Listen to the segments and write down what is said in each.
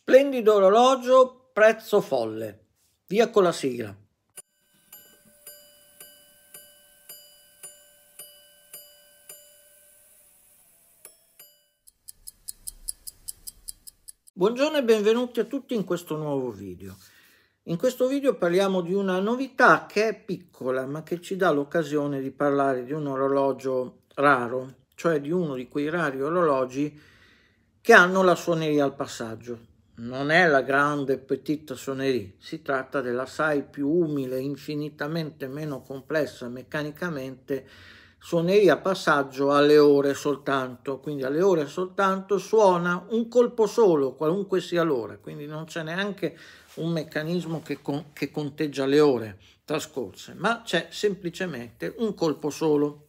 Splendido orologio, prezzo folle. Via con la sigla. Buongiorno e benvenuti a tutti in questo nuovo video. In questo video parliamo di una novità che è piccola ma che ci dà l'occasione di parlare di un orologio raro, cioè di uno di quei rari orologi che hanno la suoneria al passaggio non è la grande petite sonnerie, si tratta dell'assai più umile, infinitamente meno complessa meccanicamente suoneria a passaggio alle ore soltanto, quindi alle ore soltanto suona un colpo solo, qualunque sia l'ora, quindi non c'è neanche un meccanismo che, con, che conteggia le ore trascorse, ma c'è semplicemente un colpo solo.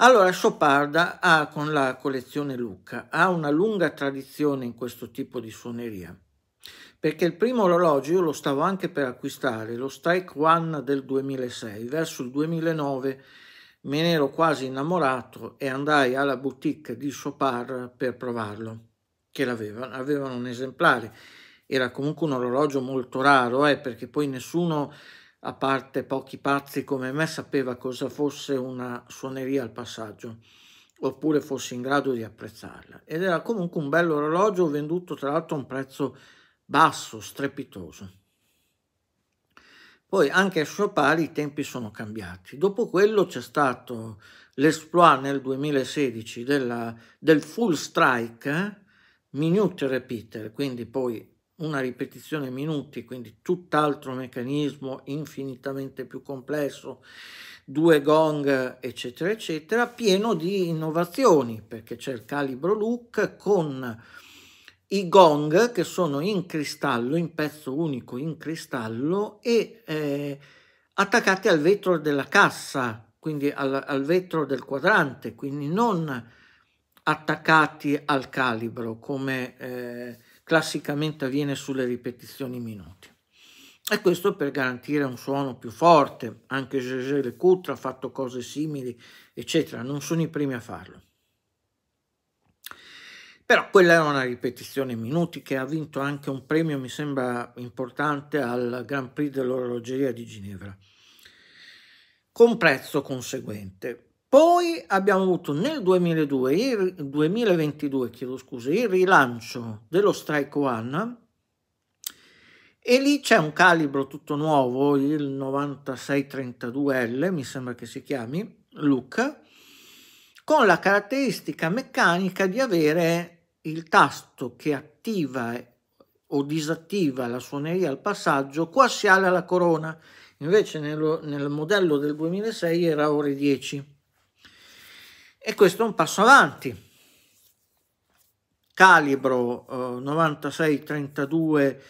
Allora, Scioparda ha con la collezione Lucca ha una lunga tradizione in questo tipo di suoneria, perché il primo orologio io lo stavo anche per acquistare, lo Strike One del 2006, verso il 2009 me ne ero quasi innamorato e andai alla boutique di Chopard per provarlo, che l'avevano, avevano un esemplare. Era comunque un orologio molto raro, eh, perché poi nessuno a parte pochi pazzi come me, sapeva cosa fosse una suoneria al passaggio, oppure fosse in grado di apprezzarla. Ed era comunque un bello orologio venduto tra l'altro a un prezzo basso, strepitoso. Poi anche a suo pari i tempi sono cambiati. Dopo quello c'è stato l'esploit nel 2016 della, del full strike, eh? minute repeater, quindi poi una ripetizione minuti, quindi tutt'altro meccanismo infinitamente più complesso, due gong, eccetera, eccetera, pieno di innovazioni, perché c'è il calibro look con i gong che sono in cristallo, in pezzo unico in cristallo e eh, attaccati al vetro della cassa, quindi al, al vetro del quadrante, quindi non attaccati al calibro come... Eh, classicamente avviene sulle ripetizioni minuti. E questo per garantire un suono più forte, anche Gégé Le Coutre ha fatto cose simili, eccetera, non sono i primi a farlo. Però quella è una ripetizione minuti che ha vinto anche un premio, mi sembra importante, al Grand Prix dell'orologeria di Ginevra, con prezzo conseguente poi abbiamo avuto nel 2002, il 2022, chiedo scusa, il rilancio dello Strike One e lì c'è un calibro tutto nuovo, il 9632L, mi sembra che si chiami, Luca, con la caratteristica meccanica di avere il tasto che attiva o disattiva la suoneria al passaggio quasi alla corona, invece nello, nel modello del 2006 era ore 10 e questo è un passo avanti. Calibro eh, 9632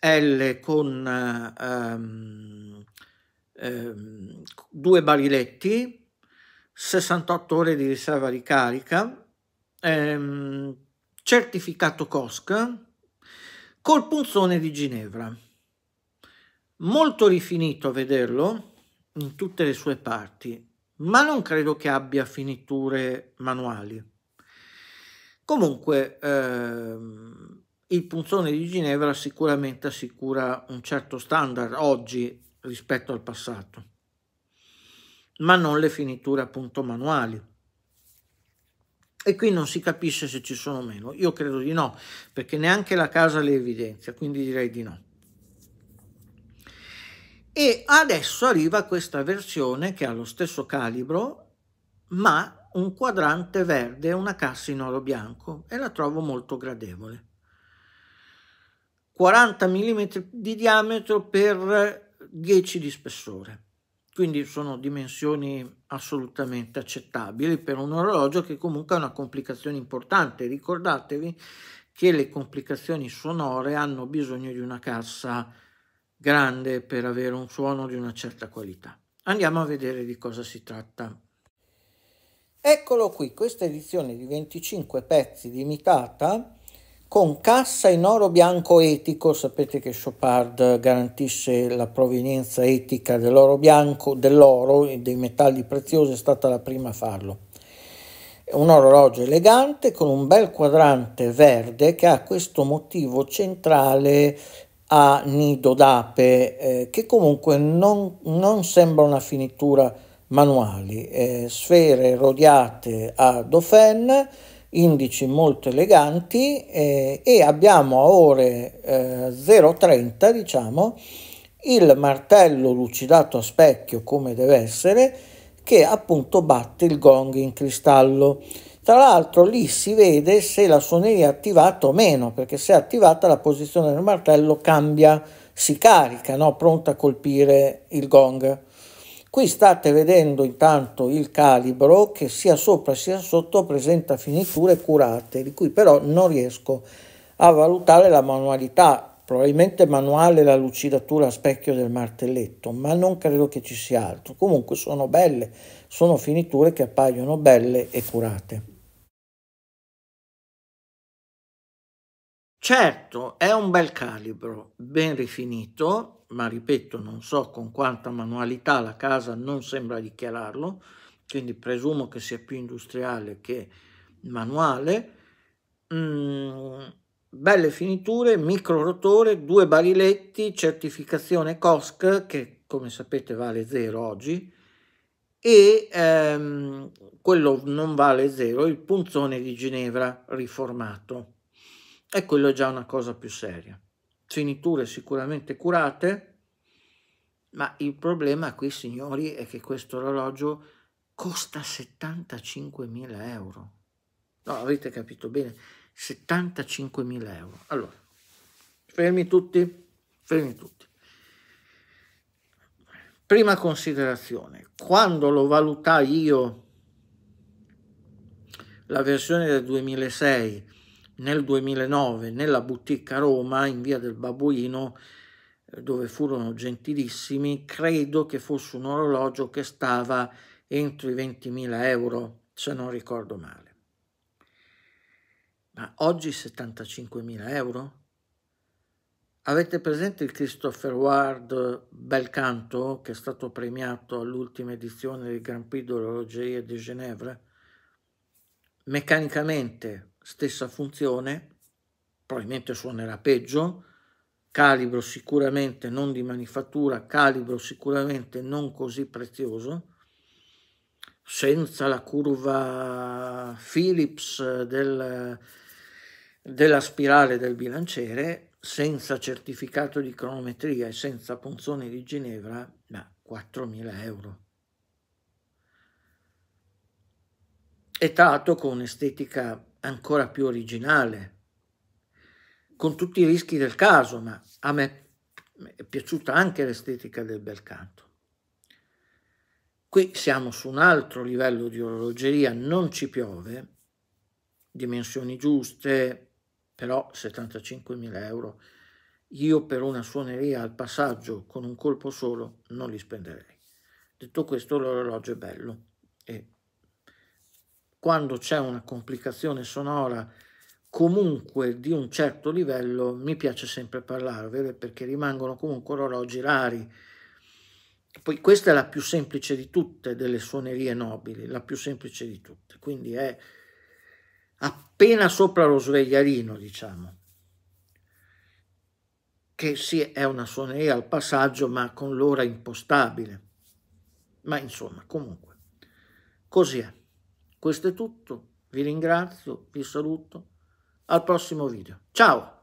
L con ehm, ehm, due bariletti, 68 ore di riserva di carica, ehm, certificato COSC col punzone di Ginevra. Molto rifinito a vederlo in tutte le sue parti, ma non credo che abbia finiture manuali. Comunque, ehm, il punzone di Ginevra sicuramente assicura un certo standard oggi rispetto al passato, ma non le finiture appunto manuali. E qui non si capisce se ci sono meno. Io credo di no, perché neanche la casa le evidenzia, quindi direi di no. E adesso arriva questa versione che ha lo stesso calibro, ma un quadrante verde e una cassa in oro bianco e la trovo molto gradevole. 40 mm di diametro per 10 di spessore quindi sono dimensioni assolutamente accettabili per un orologio che comunque ha una complicazione importante. Ricordatevi che le complicazioni sonore hanno bisogno di una cassa grande per avere un suono di una certa qualità. Andiamo a vedere di cosa si tratta. Eccolo qui, questa edizione di 25 pezzi limitata con cassa in oro bianco etico, sapete che Chopard garantisce la provenienza etica dell'oro bianco, dell'oro e dei metalli preziosi, è stata la prima a farlo. Un orologio elegante con un bel quadrante verde che ha questo motivo centrale a nido d'ape eh, che comunque non, non, sembra una finitura manuale. eh, sfere rodiate a dofen, indici molto eleganti eh, e abbiamo a ore 0.30 eh, diciamo il martello lucidato a specchio come deve essere che appunto batte il gong in cristallo. Tra l'altro lì si vede se la suoneria è attivata o meno, perché se è attivata la posizione del martello cambia, si carica, no? pronta a colpire il gong. Qui state vedendo intanto il calibro che sia sopra sia sotto presenta finiture curate, di cui però non riesco a valutare la manualità, probabilmente manuale la lucidatura a specchio del martelletto, ma non credo che ci sia altro. Comunque sono belle, sono finiture che appaiono belle e curate. Certo, è un bel calibro, ben rifinito, ma ripeto, non so con quanta manualità la casa non sembra dichiararlo, quindi presumo che sia più industriale che manuale. Mm, belle finiture, micro rotore, due bariletti, certificazione COSC, che come sapete vale zero oggi, e ehm, quello non vale zero, il punzone di Ginevra riformato e quello è già una cosa più seria. Finiture sicuramente curate, ma il problema qui, signori, è che questo orologio costa 75.000 euro. No, avete capito bene, 75.000 euro. Allora, fermi tutti, fermi tutti. Prima considerazione, quando lo valutai io la versione del 2006 nel 2009 nella boutique a Roma in via del Babuino eh, dove furono gentilissimi, credo che fosse un orologio che stava entro i 20.000 euro, se non ricordo male. Ma oggi 75.000 euro? Avete presente il Christopher Ward Belcanto che è stato premiato all'ultima edizione del Grand Prix d'Orologeria di Ginevra? Meccanicamente stessa funzione, probabilmente suonerà peggio, calibro sicuramente non di manifattura, calibro sicuramente non così prezioso, senza la curva Philips del, della spirale del bilanciere, senza certificato di cronometria e senza punzoni di Ginevra, ma 4.000 euro. E tra l'altro con un'estetica ancora più originale, con tutti i rischi del caso, ma a me è piaciuta anche l'estetica del bel canto. Qui siamo su un altro livello di orologeria, non ci piove, dimensioni giuste, però 75.000 euro. Io per una suoneria al passaggio con un colpo solo non li spenderei. Detto questo l'orologio è bello e quando c'è una complicazione sonora comunque di un certo livello mi piace sempre parlarvene perché rimangono comunque orologi rari. Poi questa è la più semplice di tutte delle suonerie nobili, la più semplice di tutte, quindi è appena sopra lo svegliarino, diciamo, che sì è una suoneria al passaggio ma con l'ora impostabile, ma insomma comunque così è. Questo è tutto, vi ringrazio, vi saluto, al prossimo video. Ciao!